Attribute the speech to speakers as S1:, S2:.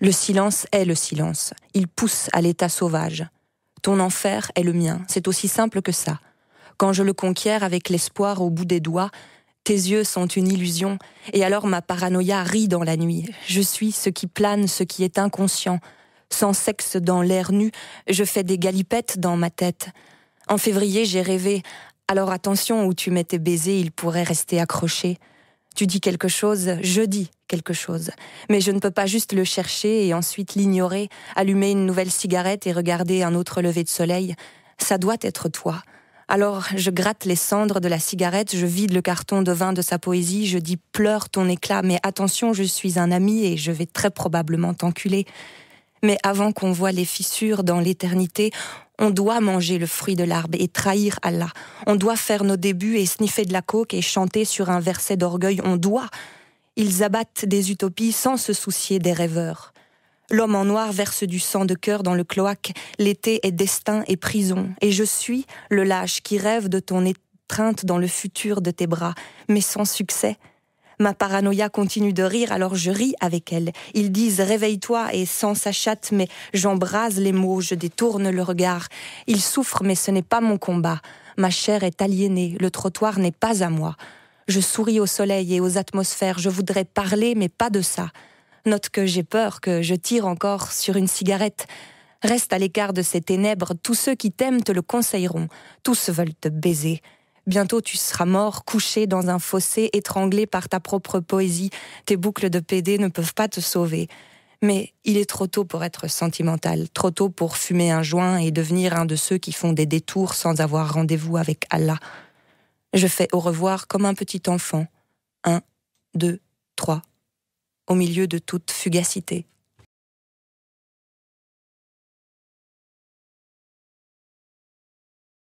S1: Le silence est le silence. Il pousse à l'état sauvage. Ton enfer est le mien, c'est aussi simple que ça. Quand je le conquiers avec l'espoir au bout des doigts, tes yeux sont une illusion, et alors ma paranoïa rit dans la nuit. Je suis ce qui plane, ce qui est inconscient. Sans sexe dans l'air nu, je fais des galipettes dans ma tête. En février, j'ai rêvé. Alors attention où tu m'étais baisé, il pourrait rester accroché. Tu dis quelque chose, je dis quelque chose. Mais je ne peux pas juste le chercher et ensuite l'ignorer, allumer une nouvelle cigarette et regarder un autre lever de soleil. Ça doit être toi. Alors je gratte les cendres de la cigarette, je vide le carton de vin de sa poésie, je dis pleure ton éclat, mais attention, je suis un ami et je vais très probablement t'enculer. Mais avant qu'on voie les fissures dans l'éternité, on doit manger le fruit de l'arbre et trahir Allah. On doit faire nos débuts et sniffer de la coke et chanter sur un verset d'orgueil. On doit. Ils abattent des utopies sans se soucier des rêveurs. L'homme en noir verse du sang de cœur dans le cloaque. L'été est destin et prison. Et je suis le lâche qui rêve de ton étreinte dans le futur de tes bras, mais sans succès. Ma paranoïa continue de rire, alors je ris avec elle. Ils disent réveille-toi et sans sa chatte, mais j'embrase les mots, je détourne le regard. Ils souffrent, mais ce n'est pas mon combat. Ma chair est aliénée, le trottoir n'est pas à moi. Je souris au soleil et aux atmosphères, je voudrais parler, mais pas de ça. Note que j'ai peur que je tire encore sur une cigarette. Reste à l'écart de ces ténèbres, tous ceux qui t'aiment te le conseilleront, tous veulent te baiser. Bientôt tu seras mort, couché dans un fossé, étranglé par ta propre poésie. Tes boucles de PD ne peuvent pas te sauver. Mais il est trop tôt pour être sentimental, trop tôt pour fumer un joint et devenir un de ceux qui font des détours sans avoir rendez-vous avec Allah. Je fais au revoir comme un petit enfant. Un, deux, trois. Au milieu de toute fugacité.